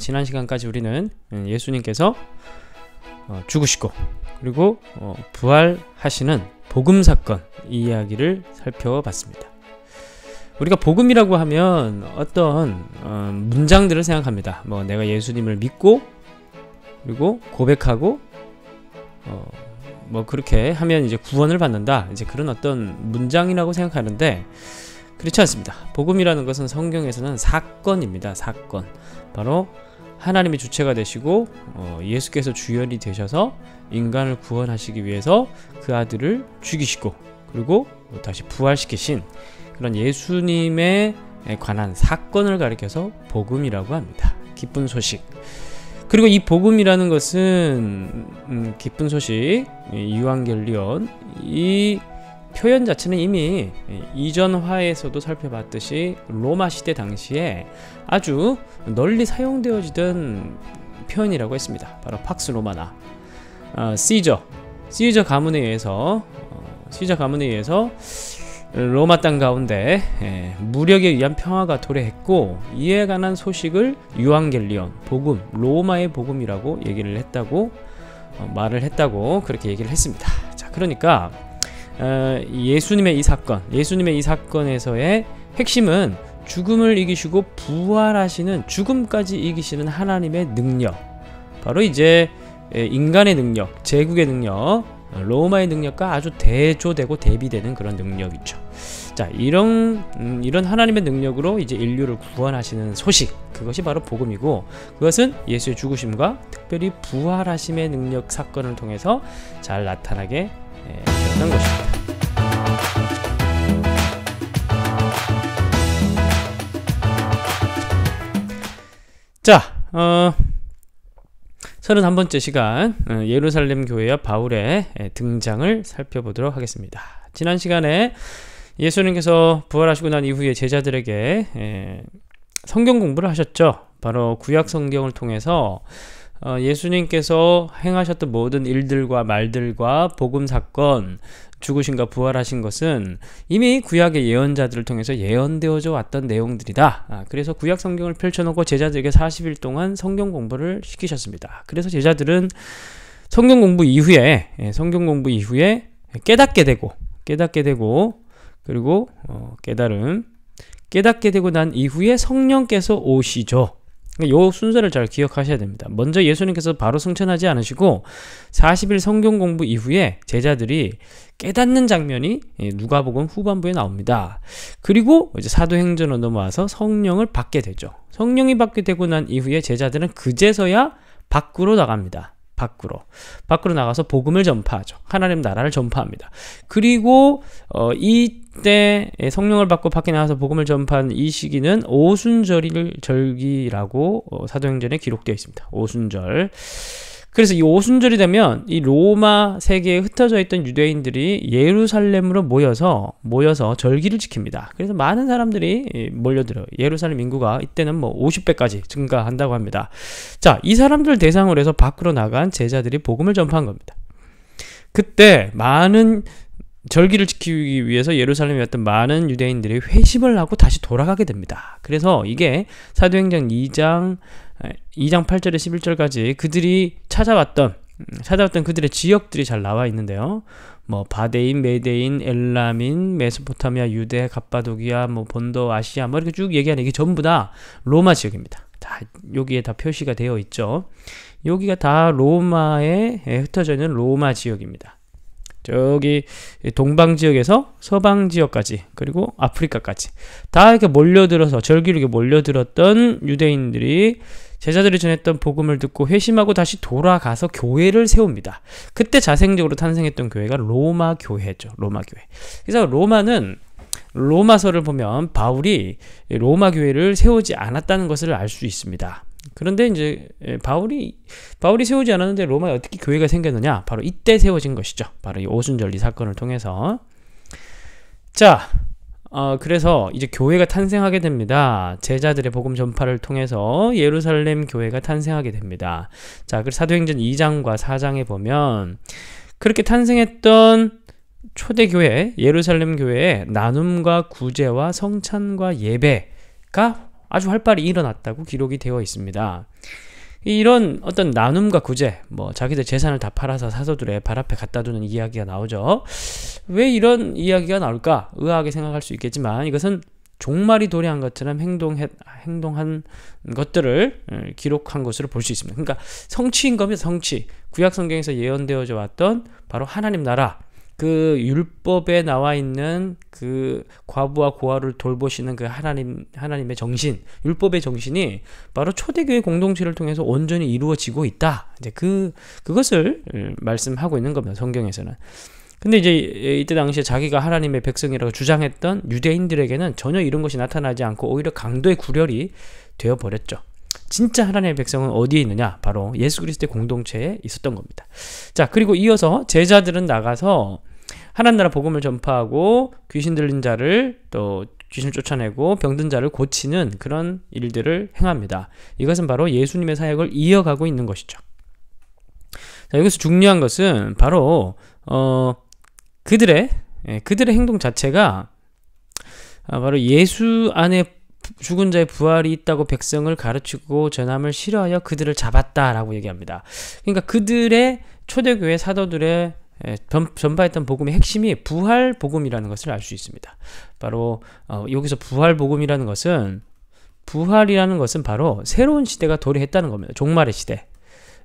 지난 시간까지 우리는 예, 예수님께서 어, 죽으시고 그리고 어, 부활하시는 복음 사건 이야기를 살펴봤습니다. 우리가 복음이라고 하면 어떤 어, 문장들을 생각합니다. 뭐 내가 예수님을 믿고 그리고 고백하고 어, 뭐 그렇게 하면 이제 구원을 받는다 이제 그런 어떤 문장이라고 생각하는데 그렇지 않습니다. 복음이라는 것은 성경에서는 사건입니다. 사건 바로 하나님의 주체가 되시고 어, 예수께서 주연이 되셔서 인간을 구원하시기 위해서 그 아들을 죽이시고 그리고 다시 부활시키신 그런 예수님에 관한 사건을 가리켜서 복음이라고 합니다. 기쁜 소식. 그리고 이 복음이라는 것은 음, 기쁜 소식, 유한결리온 이 표현 자체는 이미 이전화에서도 살펴봤듯이 로마 시대 당시에 아주 널리 사용되어지던 표현이라고 했습니다. 바로 팍스 로마나 어, 시저, 시저 가문에 의해서 어, 시저 가문에 의해서 로마 땅 가운데 예, 무력에 의한 평화가 도래했고 이에 관한 소식을 유앙겔리온 복음 로마의 복음이라고 얘기를 했다고 어, 말을 했다고 그렇게 얘기를 했습니다. 자 그러니까 어, 예수님의 이 사건, 예수님의 이 사건에서의 핵심은 죽음을 이기시고 부활하시는 죽음까지 이기시는 하나님의 능력. 바로 이제 인간의 능력, 제국의 능력, 로마의 능력과 아주 대조되고 대비되는 그런 능력이죠. 자, 이런 음, 이런 하나님의 능력으로 이제 인류를 구원하시는 소식. 그것이 바로 복음이고 그것은 예수의 죽으심과 특별히 부활하심의 능력 사건을 통해서 잘 나타나게 예, 그런 것입니다. 자, 어, 31번째 시간 어, 예루살렘 교회와 바울의 예, 등장을 살펴보도록 하겠습니다. 지난 시간에 예수님께서 부활하시고 난 이후에 제자들에게 예, 성경 공부를 하셨죠. 바로 구약 성경을 통해서 어, 예수님께서 행하셨던 모든 일들과 말들과 복음 사건, 죽으신가 부활하신 것은 이미 구약의 예언자들을 통해서 예언되어져 왔던 내용들이다. 아, 그래서 구약 성경을 펼쳐놓고 제자들에게 40일 동안 성경 공부를 시키셨습니다. 그래서 제자들은 성경 공부 이후에 예, 성경 공부 이후에 깨닫게 되고 깨닫게 되고 그리고 어, 깨달음 깨닫게 되고 난 이후에 성령께서 오시죠. 그러니까 요 순서를 잘 기억하셔야 됩니다. 먼저 예수님께서 바로 승천하지 않으시고 40일 성경 공부 이후에 제자들이 깨닫는 장면이 예, 누가복음 후반부에 나옵니다. 그리고 이제 사도행전으로 넘어와서 성령을 받게 되죠. 성령이 받게 되고 난 이후에 제자들은 그제서야 밖으로 나갑니다. 밖으로 밖으로 나가서 복음을 전파하죠. 하나님 나라를 전파합니다. 그리고 어, 이때 성령을 받고 밖에 나가서 복음을 전파한 이 시기는 오순절 절기라고 어, 사도행전에 기록되어 있습니다. 오순절 그래서 이 오순절이 되면 이 로마 세계에 흩어져 있던 유대인들이 예루살렘으로 모여서 모여서 절기를 지킵니다. 그래서 많은 사람들이 몰려들어요. 예루살렘 인구가 이때는 뭐 50배까지 증가한다고 합니다. 자, 이 사람들 대상으로 해서 밖으로 나간 제자들이 복음을 전파한 겁니다. 그때 많은 절기를 지키기 위해서 예루살렘에 왔던 많은 유대인들이 회심을 하고 다시 돌아가게 됩니다. 그래서 이게 사도행전 2장 2장 8절에 서 11절까지 그들이 찾아왔던 음, 찾아왔던 그들의 지역들이 잘 나와 있는데요. 뭐 바데인, 메데인, 엘라민, 메소포타미아, 유대, 갑바도기아, 뭐 본도, 아시아 뭐 이렇게 쭉 얘기하는 이게 전부 다 로마 지역입니다. 다 여기에 다 표시가 되어 있죠. 여기가 다 로마에 흩어져 있는 로마 지역입니다. 저기 동방 지역에서 서방 지역까지 그리고 아프리카까지 다 이렇게 몰려들어서 절기로 게 몰려들었던 유대인들이 제자들이 전했던 복음을 듣고 회심하고 다시 돌아가서 교회를 세웁니다. 그때 자생적으로 탄생했던 교회가 로마 교회죠. 로마 교회. 그래서 로마는 로마서를 보면 바울이 로마 교회를 세우지 않았다는 것을 알 수 있습니다. 그런데 이제 예, 바울이 바울이 세우지 않았는데 로마에 어떻게 교회가 생겼느냐? 바로 이때 세워진 것이죠. 바로 이 오순절리 사건을 통해서. 자, 어, 그래서 이제 교회가 탄생하게 됩니다. 제자들의 복음 전파를 통해서 예루살렘 교회가 탄생하게 됩니다. 자, 그 사도행전 2장과 4장에 보면 그렇게 탄생했던 초대교회, 예루살렘 교회의 나눔과 구제와 성찬과 예배가 아주 활발히 일어났다고 기록이 되어 있습니다. 이런 어떤 나눔과 구제, 뭐 자기들 재산을 다 팔아서 사서들의 발 앞에 갖다 두는 이야기가 나오죠. 왜 이런 이야기가 나올까? 의아하게 생각할 수 있겠지만 이것은 종말이 도래한 것처럼 행동해, 행동한 것들을 예, 기록한 것으로 볼 수 있습니다. 그러니까 성취인 겁니다. 성취. 구약 성경에서 예언되어져 왔던 바로 하나님 나라, 그 율법에 나와 있는 그 과부와 고아를 돌보시는 그 하나님 하나님의 정신, 율법의 정신이 바로 초대교회 공동체를 통해서 온전히 이루어지고 있다. 이제 그 그것을 음, 말씀하고 있는 겁니다. 성경에서는. 근데 이제 이때 당시에 자기가 하나님의 백성이라고 주장했던 유대인들에게는 전혀 이런 것이 나타나지 않고 오히려 강도의 구렬이 되어 버렸죠. 진짜 하나님의 백성은 어디에 있느냐? 바로 예수 그리스도의 공동체에 있었던 겁니다. 자, 그리고 이어서 제자들은 나가서 하나님 나라 복음을 전파하고 귀신 들린 자를 또 귀신을 쫓아내고 병든 자를 고치는 그런 일들을 행합니다. 이것은 바로 예수님의 사역을 이어가고 있는 것이죠. 자, 여기서 중요한 것은 바로 어, 그들의 예, 그들의 행동 자체가 아, 바로 예수 안에 죽은 자의 부활이 있다고 백성을 가르치고 전함을 싫어하여 그들을 잡았다라고 얘기합니다. 그러니까 그들의 초대교회 사도들의 예, 전파했던 복음의 핵심이 부활 복음이라는 것을 알 수 있습니다. 바로 어, 여기서 부활 복음이라는 것은 부활이라는 것은 바로 새로운 시대가 도래했다는 겁니다. 종말의 시대,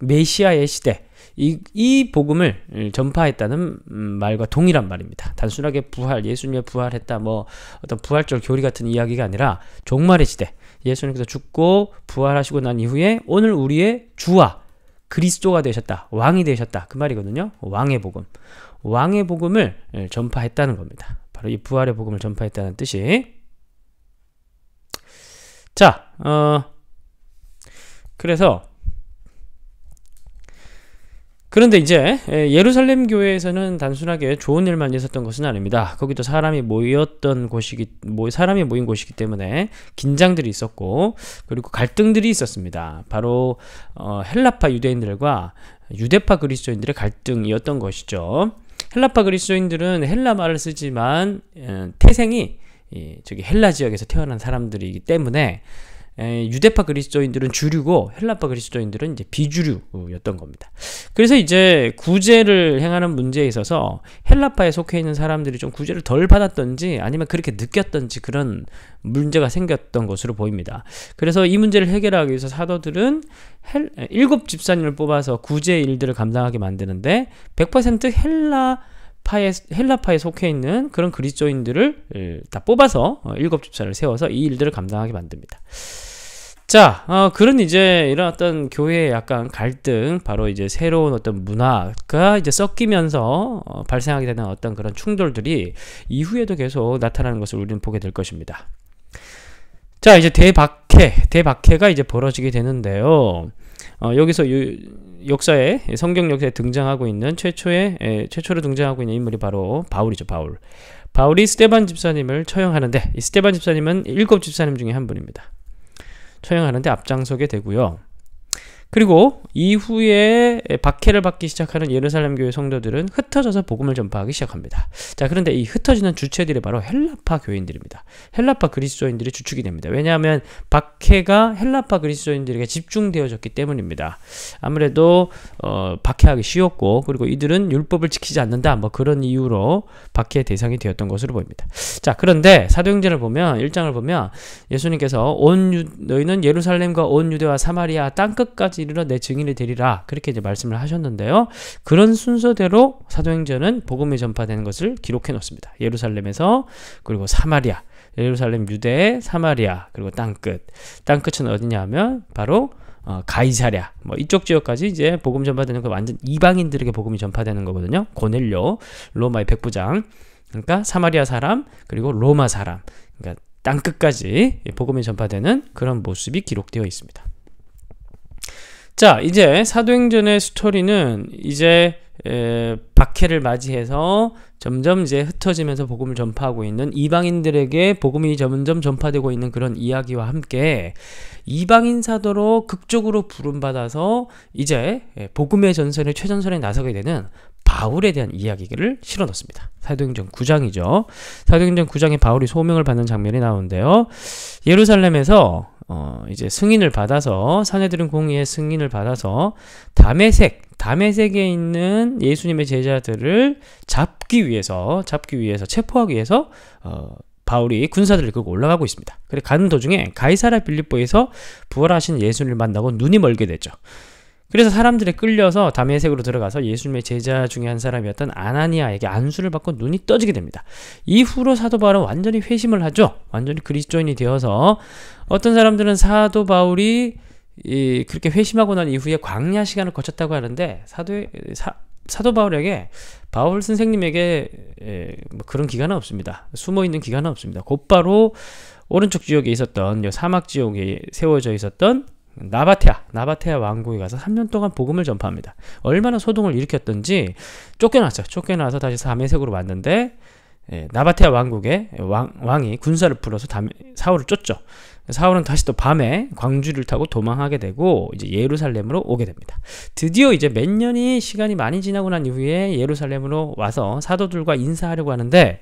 메시아의 시대. 이, 이 복음을 음, 전파했다는 음, 말과 동일한 말입니다. 단순하게 부활, 예수님의 부활했다, 뭐 어떤 부활절 교리 같은 이야기가 아니라 종말의 시대. 예수님께서 죽고 부활하시고 난 이후에 오늘 우리의 주와 그리스도가 되셨다. 왕이 되셨다. 그 말이거든요. 왕의 복음. 왕의 복음을 예, 전파했다는 겁니다. 바로 이 부활의 복음을 전파했다는 뜻이. 자, 어, 그래서 그런데 이제 예루살렘 교회에서는 단순하게 좋은 일만 있었던 것은 아닙니다. 거기도 사람이 모였던 곳이기 사람이 모인 곳이기 때문에 긴장들이 있었고 그리고 갈등들이 있었습니다. 바로 어, 헬라파 유대인들과 유대파 그리스도인들의 갈등이었던 것이죠. 헬라파 그리스도인들은 헬라 말을 쓰지만 태생이 저기 헬라 지역에서 태어난 사람들이기 때문에 에, 유대파 그리스도인들은 주류고 헬라파 그리스도인들은 이제 비주류였던 겁니다. 그래서 이제 구제를 행하는 문제에 있어서 헬라파에 속해 있는 사람들이 좀 구제를 덜 받았던지 아니면 그렇게 느꼈던지 그런 문제가 생겼던 것으로 보입니다. 그래서 이 문제를 해결하기 위해서 사도들은 헬, 일곱 집사님을 뽑아서 구제 일들을 감당하게 만드는데 100% 헬라 파에 헬라파에 속해 있는 그런 그리스도인들을 예, 다 뽑아서 어, 일곱 집사를 세워서 이 일들을 감당하게 만듭니다. 자, 어, 그런 이제 이런 어떤 교회의 약간 갈등, 바로 이제 새로운 어떤 문화가 이제 섞이면서 어, 발생하게 되는 어떤 그런 충돌들이 이후에도 계속 나타나는 것을 우리는 보게 될 것입니다. 자, 이제 대박해, 대박해가 이제 벌어지게 되는데요. 어, 여기서 유, 역사에 예, 성경 역사에 등장하고 있는 최초의 에, 예, 최초로 등장하고 있는 인물이 바로 바울이죠 바울. 바울이 스테반 집사님을 처형하는데 이 스테반 집사님은 일곱 집사님 중에 한 분입니다. 처형하는데 앞장서게 되고요. 그리고 이후에 박해를 받기 시작하는 예루살렘 교회 성도들은 흩어져서 복음을 전파하기 시작합니다. 자, 그런데 이 흩어지는 주체들이 바로 헬라파 교인들입니다. 헬라파 그리스도인들이 주축이 됩니다. 왜냐하면 박해가 헬라파 그리스도인들에게 집중되어졌기 때문입니다. 아무래도 어, 박해하기 쉬웠고 그리고 이들은 율법을 지키지 않는다 뭐 그런 이유로 박해 대상이 되었던 것으로 보입니다. 자, 그런데 사도행전을 보면 1장을 보면 예수님께서 온 유, 너희는 예루살렘과 온 유대와 사마리아 땅 끝까지 이르러 내 증인이 데리라 그렇게 이제 말씀을 하셨는데요. 그런 순서대로 사도행전은 복음이 전파되는 것을 기록해 놓습니다. 예루살렘에서 그리고 사마리아, 예루살렘 유대, 사마리아 그리고 땅끝. 땅끝은 어디냐 하면 바로 어, 가이사랴 뭐 이쪽 지역까지 이제 복음 전파되는 거 완전 이방인들에게 복음이 전파되는 거거든요. 고넬료 로마의 백부장 그러니까 사마리아 사람 그리고 로마 사람 그러니까 땅 끝까지 복음이 전파되는 그런 모습이 기록되어 있습니다. 자, 이제 사도행전의 스토리는 이제 에, 박해를 맞이해서 점점 이제 흩어지면서 복음을 전파하고 있는 이방인들에게 복음이 점점 전파되고 있는 그런 이야기와 함께 이방인 사도로 극적으로 부름받아서 이제 복음의 전선에 최전선에 나서게 되는 바울에 대한 이야기를 실어 넣습니다. 사도행전 9장이죠. 사도행전 9장에 바울이 소명을 받는 장면이 나오는데요. 예루살렘에서 어 이제 승인을 받아서 사내들은 공의의 승인을 받아서 담에색 담에색에 있는 예수님의 제자들을 잡기 위해서 잡기 위해서 체포하기 위해서 어 바울이 군사들을 끌고 올라가고 있습니다. 그래 가는 도중에 가이사라 빌립보에서 부활하신 예수님을 만나고 눈이 멀게 되죠. 그래서 사람들에 끌려서 담에색으로 들어가서 예수님의 제자 중에 한 사람이었던 아나니아에게 안수를 받고 눈이 떠지게 됩니다. 이후로 사도 바울은 완전히 회심을 하죠. 완전히 그리스도인이 되어서 어떤 사람들은 사도 바울이 이, 그렇게 회심하고 난 이후에 광야 시간을 거쳤다고 하는데 사도 사, 사도 바울에게 바울 선생님에게 에, 뭐 그런 기간은 없습니다. 숨어 있는 기간은 없습니다. 곧바로 오른쪽 지역에 있었던 사막 지역에 세워져 있었던 나바테아, 나바테아 왕국에 가서 3년 동안 복음을 전파합니다. 얼마나 소동을 일으켰던지 쫓겨났죠. 쫓겨나서 다시 사매색으로 왔는데 예, 나바테아 왕국의 왕, 이 군사를 풀어서 담, 사울을 쫓죠. 사울은 다시 또 밤에 광주를 타고 도망하게 되고 이제 예루살렘으로 오게 됩니다. 드디어 이제 몇 년이 시간이 많이 지나고 난 이후에 예루살렘으로 와서 사도들과 인사하려고 하는데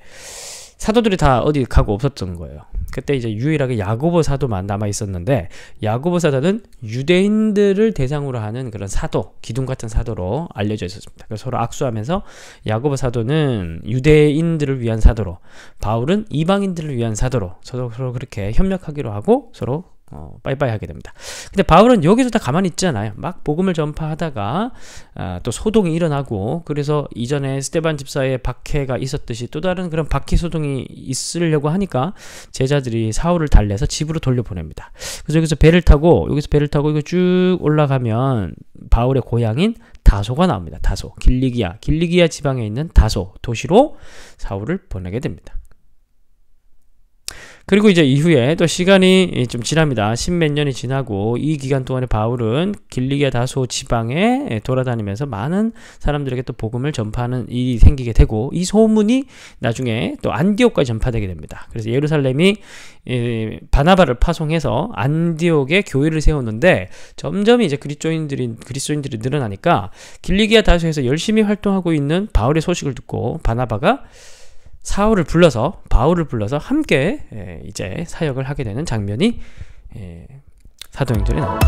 사도들이 다 어디 가고 없었던 거예요. 그때 이제 유일하게 야고보 사도만 남아 있었는데 야고보 사도는 유대인들을 대상으로 하는 그런 사도, 기둥 같은 사도로 알려져 있었습니다. 그래서 서로 악수하면서 야고보 사도는 유대인들을 위한 사도로, 바울은 이방인들을 위한 사도로 서로 서로 그렇게 협력하기로 하고 서로 어, 빠이빠이 하게 됩니다. 근데 바울은 여기서 다 가만히 있잖아요. 막 복음을 전파하다가 아, 또 소동이 일어나고 그래서 이전에 스테반 집사의 박해가 있었듯이 또 다른 그런 박해 소동이 있으려고 하니까 제자들이 사울을 달래서 집으로 돌려보냅니다. 그래서 여기서 배를 타고 여기서 배를 타고 이거 쭉 올라가면 바울의 고향인 다소가 나옵니다. 다소 길리기아 길리기아 지방에 있는 다소 도시로 사울을 보내게 됩니다. 그리고 이제 이후에 또 시간이 좀 지납니다. 십몇 년이 지나고 이 기간 동안에 바울은 길리게 다소 지방에 예, 돌아다니면서 많은 사람들에게 또 복음을 전파하는 일이 생기게 되고 이 소문이 나중에 또 안디옥까지 전파되게 됩니다. 그래서 예루살렘이 예, 바나바를 파송해서 안디옥에 교회를 세우는데 점점 이제 그리스도인들이 그리스도인들이 늘어나니까 길리기 다수에서 열심히 활동하고 있는 바울의 소식을 듣고 바나바가 사울을 불러서 바울을 불러서 함께 예, 이제 사역을 하게 되는 장면이 예, 사도행전에 나옵니다.